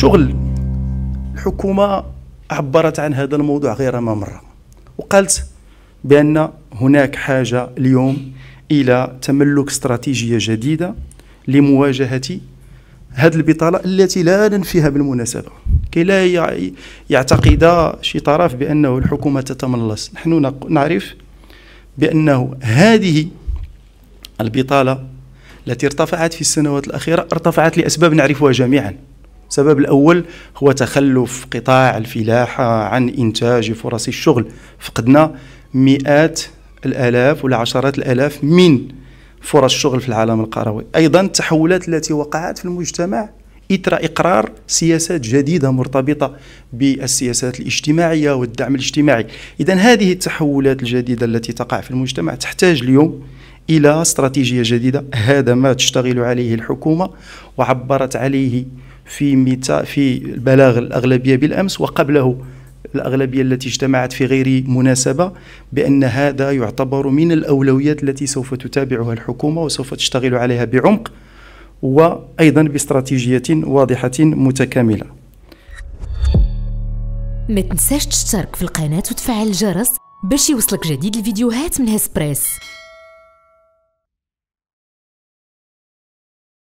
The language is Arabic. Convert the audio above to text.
الشغل الحكومه عبرت عن هذا الموضوع غير ما مره وقالت بان هناك حاجه اليوم الى تملك استراتيجيه جديده لمواجهه هذه البطاله التي لا ننفيها بالمناسبه كي لا يعتقد شي طرف بانه الحكومه تتملص نحن نعرف بانه هذه البطاله التي ارتفعت في السنوات الاخيره ارتفعت لاسباب نعرفها جميعا السبب الأول هو تخلف قطاع الفلاحة عن إنتاج فرص الشغل فقدنا مئات الآلاف ولا عشرات الآلاف من فرص الشغل في العالم القروي أيضا التحولات التي وقعت في المجتمع إثر إقرار سياسات جديدة مرتبطة بالسياسات الاجتماعية والدعم الاجتماعي إذا هذه التحولات الجديدة التي تقع في المجتمع تحتاج اليوم إلى استراتيجية جديدة هذا ما تشتغل عليه الحكومة وعبرت عليه في ميتا في بلاغ الأغلبية بالأمس وقبله الأغلبية التي اجتمعت في غير مناسبة بأن هذا يعتبر من الأولويات التي سوف تتابعها الحكومة وسوف تشتغل عليها بعمق وأيضا باستراتيجية واضحة متكاملة ما تنساش تشترك في القناة وتفعل الجرس باش يوصلك جديد الفيديوهات من هسبريس